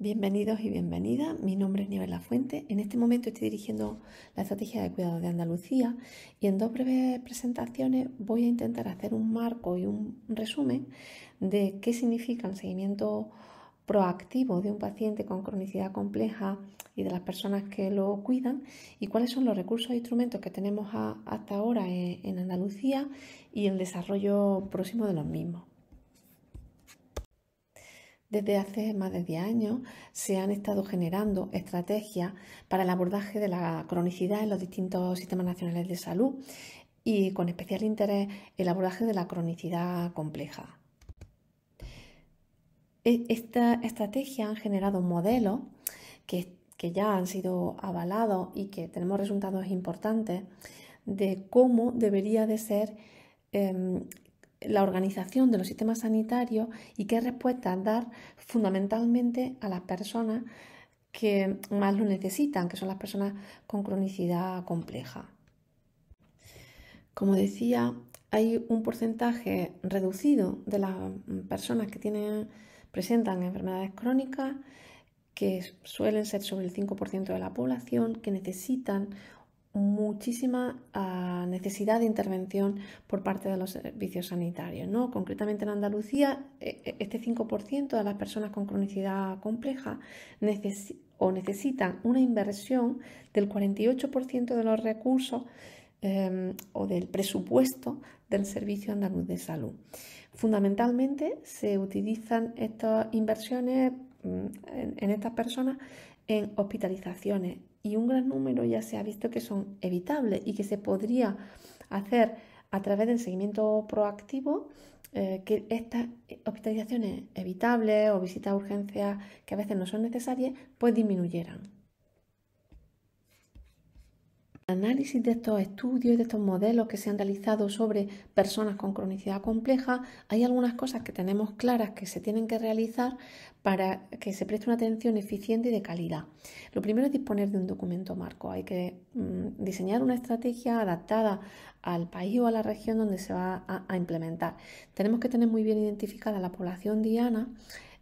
Bienvenidos y bienvenidas. Mi nombre es Nieves Fuente. En este momento estoy dirigiendo la estrategia de cuidado de Andalucía y en dos breves presentaciones voy a intentar hacer un marco y un resumen de qué significa el seguimiento proactivo de un paciente con cronicidad compleja y de las personas que lo cuidan y cuáles son los recursos e instrumentos que tenemos hasta ahora en Andalucía y el desarrollo próximo de los mismos. Desde hace más de 10 años se han estado generando estrategias para el abordaje de la cronicidad en los distintos sistemas nacionales de salud y con especial interés el abordaje de la cronicidad compleja. E, esta estrategia han generado modelos que, que ya han sido avalados y que tenemos resultados importantes de cómo debería de ser em, la organización de los sistemas sanitarios y qué respuestas dar fundamentalmente a las personas que más lo necesitan, que son las personas con cronicidad compleja. Como decía, hay un porcentaje reducido de las personas que tienen, presentan enfermedades crónicas, que suelen ser sobre el 5% de la población, que necesitan muchísima ah, necesidad de intervención por parte de los servicios sanitarios. ¿no? Concretamente en Andalucía, e, e, este 5% de las personas con cronicidad compleja o necesitan una inversión del 48% de los recursos em, o del presupuesto del Servicio Andaluz de Salud. Fundamentalmente se utilizan estas inversiones mm, en estas personas en hospitalizaciones y un gran número ya se ha visto que son evitables y que se podría hacer a través del seguimiento proactivo eh, que estas hospitalizaciones evitables o visitas a urgencias que a veces no son necesarias pues disminuyeran el Análisis de estos estudios y de estos modelos que se han realizado sobre personas con cronicidad compleja, hay algunas cosas que tenemos claras que se tienen que realizar para que se preste una atención eficiente y de calidad. Lo primero es disponer de un documento marco. Hay que mm, diseñar una estrategia adaptada al país o a la región donde se va a, implementar. Tenemos que tener muy bien identificada la población diana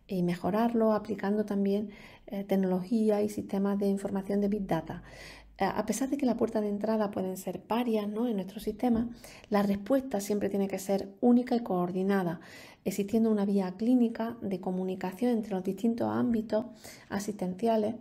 y mejorarlo aplicando también eh, tecnología y sistemas de información de Big Data. Eh, a pesar de que la puerta de entrada pueden ser varias en nuestro sistema, la respuesta siempre tiene que ser única y coordinada, existiendo una vía clínica de comunicación entre los distintos ámbitos asistenciales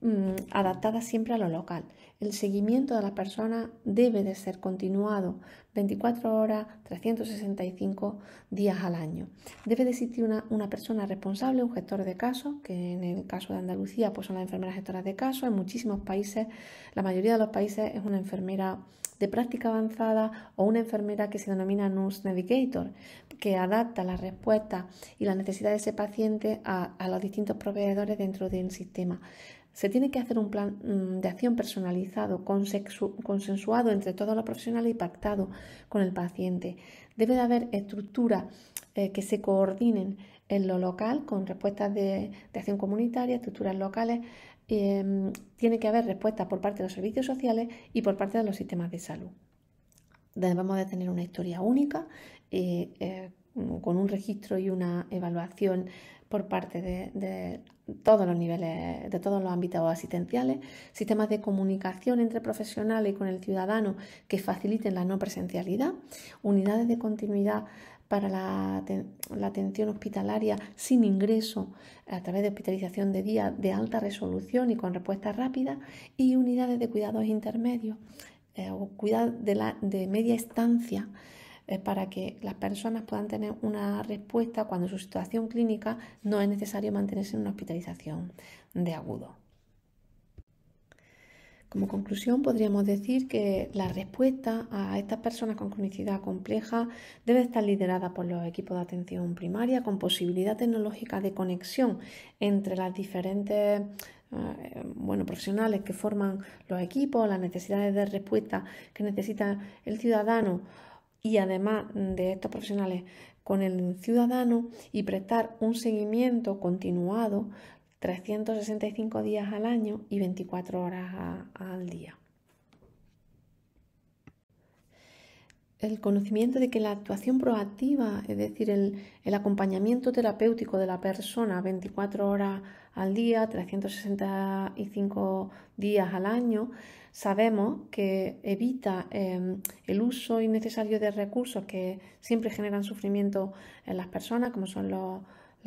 Mm, adaptada siempre a lo local. El seguimiento de la persona debe de ser continuado 24 horas, 365 días al año. Debe de existir una, persona responsable, un gestor de casos, que en el caso de Andalucía pues son las enfermeras gestoras de casos. En muchísimos países, la mayoría de los países es una enfermera de práctica avanzada o una enfermera que se denomina Nurse Navigator, que adapta la respuesta y la necesidad de ese paciente a, a los distintos proveedores dentro del sistema. Se tiene que hacer un plan mm, de acción personalizado, consensuado entre todos los profesionales y pactado con el paciente. Debe de haber estructuras eh, que se coordinen en lo local con respuestas de, acción comunitaria, estructuras locales. Em, tiene que haber respuestas por parte de los servicios sociales y por parte de los sistemas de salud. Debemos de tener una historia única, eh, con un registro y una evaluación por parte de, todos los niveles, de todos los ámbitos asistenciales, sistemas de comunicación entre profesionales y con el ciudadano que faciliten la no presencialidad, unidades de continuidad para la, atención hospitalaria sin ingreso a través de hospitalización de día de alta resolución y con respuesta rápida y unidades de cuidados intermedios eh, o cuidados de media estancia es para que las personas puedan tener una respuesta cuando en su situación clínica no es necesario mantenerse en una hospitalización de agudo. Como conclusión, podríamos decir que la respuesta a estas personas con cronicidad compleja debe estar liderada por los equipos de atención primaria con posibilidad tecnológica de conexión entre las diferentes eh, profesionales que forman los equipos, las necesidades de respuesta que necesita el ciudadano y además de estos profesionales con el ciudadano y prestar un seguimiento continuado 365 días al año y 24 horas al día. el conocimiento de que la actuación proactiva, es decir, el, acompañamiento terapéutico de la persona 24 horas al día, 365 días al año, sabemos que evita em, el uso innecesario de recursos que siempre generan sufrimiento en las personas, como son las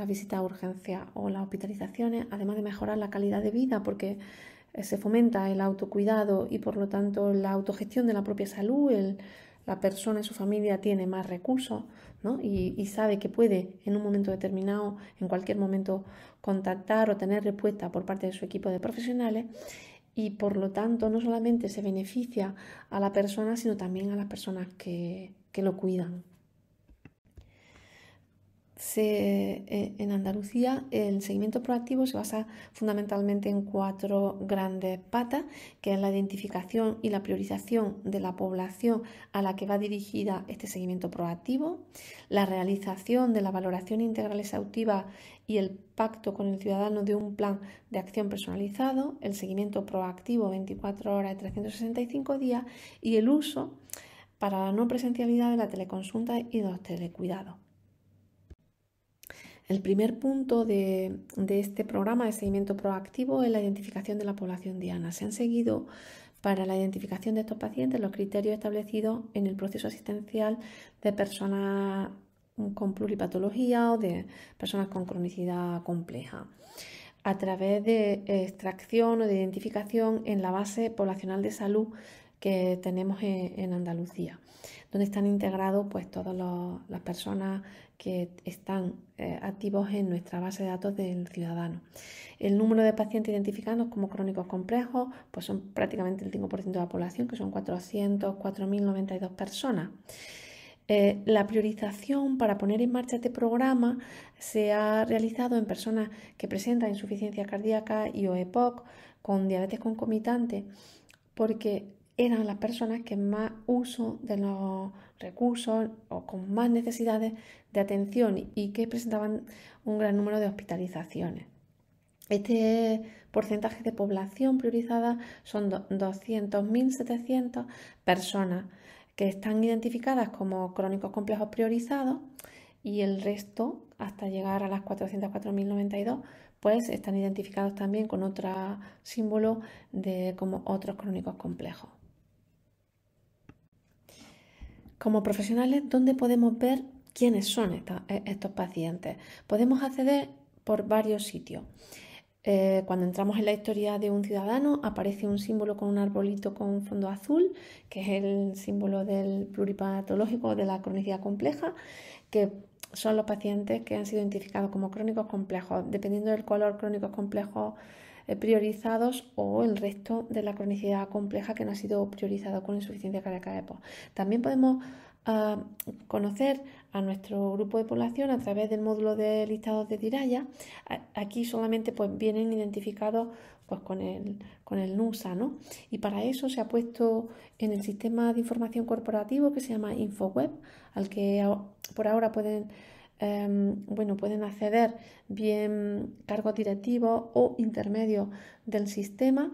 visitas a urgencia o las hospitalizaciones, además de mejorar la calidad de vida, porque eh, se fomenta el autocuidado y por lo tanto la autogestión de la propia salud, el la persona, su familia tiene más recursos y, sabe que puede en un momento determinado, en cualquier momento, contactar o tener respuesta por parte de su equipo de profesionales y por lo tanto no solamente se beneficia a la persona, sino también a las personas que lo cuidan se, eh, en Andalucía el seguimiento proactivo se basa fundamentalmente en cuatro grandes patas, que es la identificación y la priorización de la población a la que va dirigida este seguimiento proactivo, la realización de la valoración integral exhaustiva y el pacto con el ciudadano de un plan de acción personalizado, el seguimiento proactivo 24 horas y 365 días y el uso para la no presencialidad de la teleconsulta y los telecuidados. El primer punto de, este programa de seguimiento proactivo es la identificación de la población diana. Se han seguido para la identificación de estos pacientes los criterios establecidos en el proceso asistencial de personas con pluripatología o de personas con cronicidad compleja a través de extracción o de identificación en la base poblacional de salud que tenemos en, Andalucía donde están integrados pues todas las personas que están eh, activos en nuestra base de datos del ciudadano. El número de pacientes identificados como crónicos complejos pues son prácticamente el 5% de la población, que son 404.092 personas. Eh, la priorización para poner en marcha este programa se ha realizado en personas que presentan insuficiencia cardíaca y o EPOC con diabetes concomitante, porque eran las personas que más uso de los recursos o con más necesidades de atención y que presentaban un gran número de hospitalizaciones. Este porcentaje de población priorizada son 200.700 personas que están identificadas como crónicos complejos priorizados y el resto, hasta llegar a las 404.092, pues están identificados también con otro símbolo de como otros crónicos complejos. Como profesionales, ¿dónde podemos ver quiénes son e, estos pacientes? Podemos acceder por varios sitios. Eh, cuando entramos en la historia de un ciudadano aparece un símbolo con un arbolito con un fondo azul, que es el símbolo del pluripatológico de la cronicidad compleja, que son los pacientes que han sido identificados como crónicos complejos. Dependiendo del color, crónicos complejos eh, priorizados o el resto de la cronicidad compleja que no ha sido priorizado con insuficiencia cardíaca post. También podemos ah, conocer a nuestro grupo de población a través del módulo de listados de TIRAYA. Aquí solamente pues, vienen identificados pues, con, el, con NUSA. Y para eso se ha puesto en el sistema de información corporativo que se llama InfoWeb, al que por ahora pueden Em, bueno, pueden acceder bien cargo directivo o intermedio del sistema.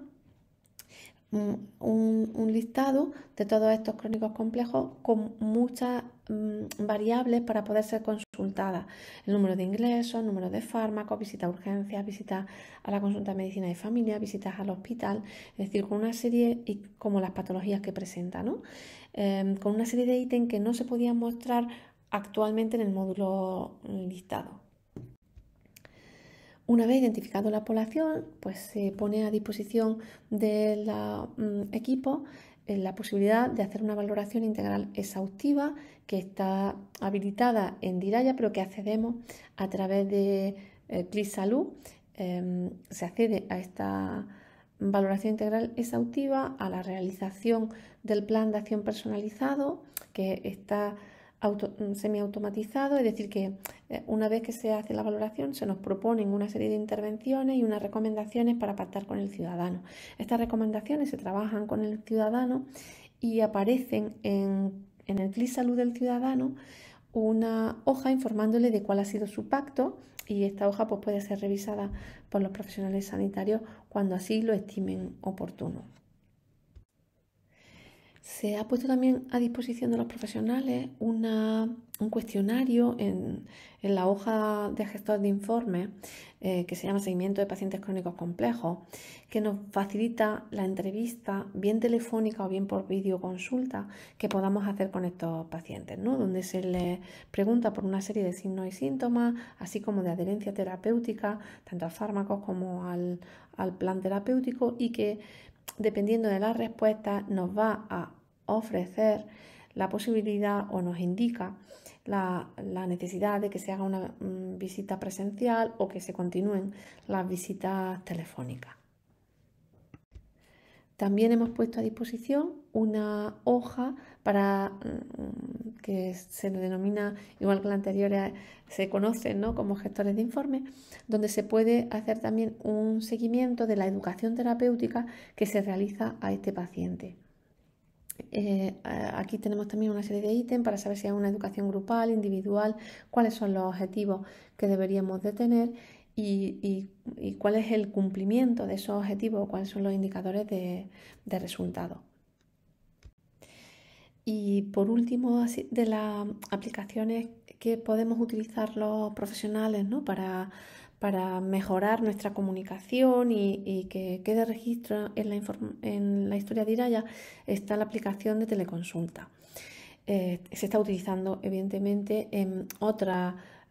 Mm, un, listado de todos estos crónicos complejos con muchas mm, variables para poder ser consultadas. El número de ingresos, número de fármacos, visita a urgencias, visita a la consulta de medicina de familia, visitas al hospital, es decir, con una serie y como las patologías que presenta, ¿no? Em, con una serie de ítems que no se podían mostrar actualmente en el módulo listado. Una vez identificado la población, pues se pone a disposición del mm, equipo eh, la posibilidad de hacer una valoración integral exhaustiva que está habilitada en Diraya, pero que accedemos a través de eh, CLISalud. Em, se accede a esta valoración integral exhaustiva, a la realización del plan de acción personalizado que está semi mm, semiautomatizado, es decir, que eh, una vez que se hace la valoración se nos proponen una serie de intervenciones y unas recomendaciones para pactar con el ciudadano. Estas recomendaciones se trabajan con el ciudadano y aparecen en, el CLIS Salud del Ciudadano una hoja informándole de cuál ha sido su pacto y esta hoja pues, puede ser revisada por los profesionales sanitarios cuando así lo estimen oportuno. Se ha puesto también a disposición de los profesionales un cuestionario en, la hoja de gestor de informe eh, que se llama Seguimiento de Pacientes Crónicos Complejos, que nos facilita la entrevista, bien telefónica o bien por videoconsulta, que podamos hacer con estos pacientes, ¿no? donde se les pregunta por una serie de signos y síntomas, así como de adherencia terapéutica, tanto a fármacos como al, al plan terapéutico, y que dependiendo de la respuesta nos va a ofrecer la posibilidad o nos indica la, necesidad de que se haga una mm, visita presencial o que se continúen las visitas telefónicas. También hemos puesto a disposición una hoja para mm, que se denomina, igual que la anterior eh, se conocen ¿no? como gestores de informes, donde se puede hacer también un seguimiento de la educación terapéutica que se realiza a este paciente. Eh, aquí tenemos también una serie de ítems para saber si hay una educación grupal, individual, cuáles son los objetivos que deberíamos de tener y, cuál es el cumplimiento de esos objetivos, cuáles son los indicadores de, de resultados. Y por último, de las aplicaciones que podemos utilizar los profesionales para para mejorar nuestra comunicación y, que quede registro en la, historia de Iraya está la aplicación de teleconsulta. Eh, se está utilizando evidentemente en otro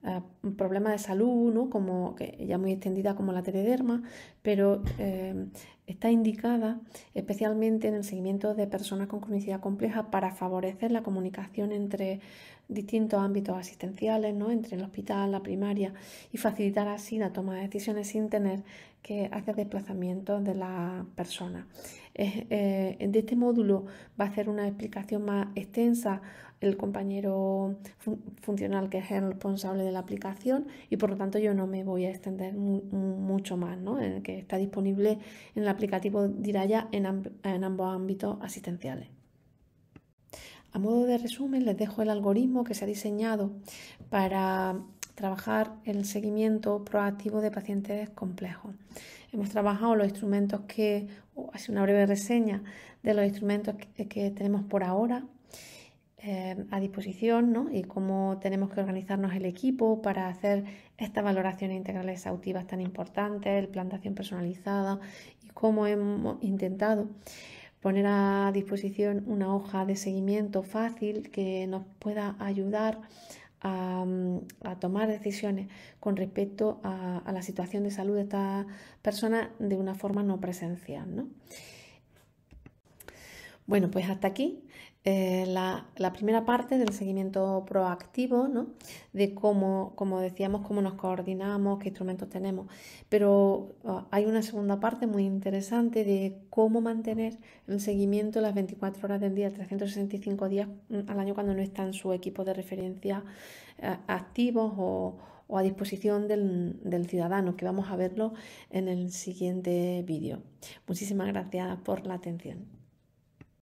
eh, problema de salud, ¿no? como ya muy extendida como la telederma, pero eh, está indicada especialmente en el seguimiento de personas con comunicidad compleja para favorecer la comunicación entre distintos ámbitos asistenciales, ¿no? entre el hospital, la primaria, y facilitar así la toma de decisiones sin tener que hacer desplazamientos de la persona. Eh, de este módulo va a hacer una explicación más extensa el compañero funcional que es el responsable de la aplicación y por lo tanto yo no me voy a extender mucho más, en que está disponible en el aplicativo Diraya en ambos ámbitos asistenciales. A modo de resumen, les dejo el algoritmo que se ha diseñado para trabajar el seguimiento proactivo de pacientes complejos. Hemos trabajado los instrumentos que, hace una breve reseña de los instrumentos que, eh, tenemos por ahora eh, a disposición ¿no? y cómo tenemos que organizarnos el equipo para hacer estas valoraciones integrales exhaustivas tan importantes, el plantación personalizada y cómo hemos intentado poner a disposición una hoja de seguimiento fácil que nos pueda ayudar a, mm, tomar decisiones con respecto a, la situación de salud de esta persona de una forma no presencial. Bueno, pues hasta aquí eh, la, primera parte del seguimiento proactivo, ¿no? de cómo, como decíamos, cómo nos coordinamos, qué instrumentos tenemos. Pero ah, hay una segunda parte muy interesante de cómo mantener el seguimiento las 24 horas del día, 365 días mm, al año cuando no están su equipo de referencia eh, activos o, a disposición del, ciudadano, que vamos a verlo en el siguiente vídeo. Muchísimas gracias por la atención.